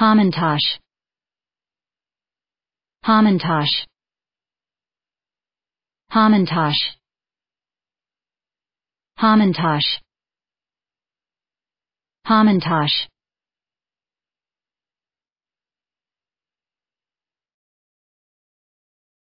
Hamantash Hamantash Hamantash Hamantash Hamantash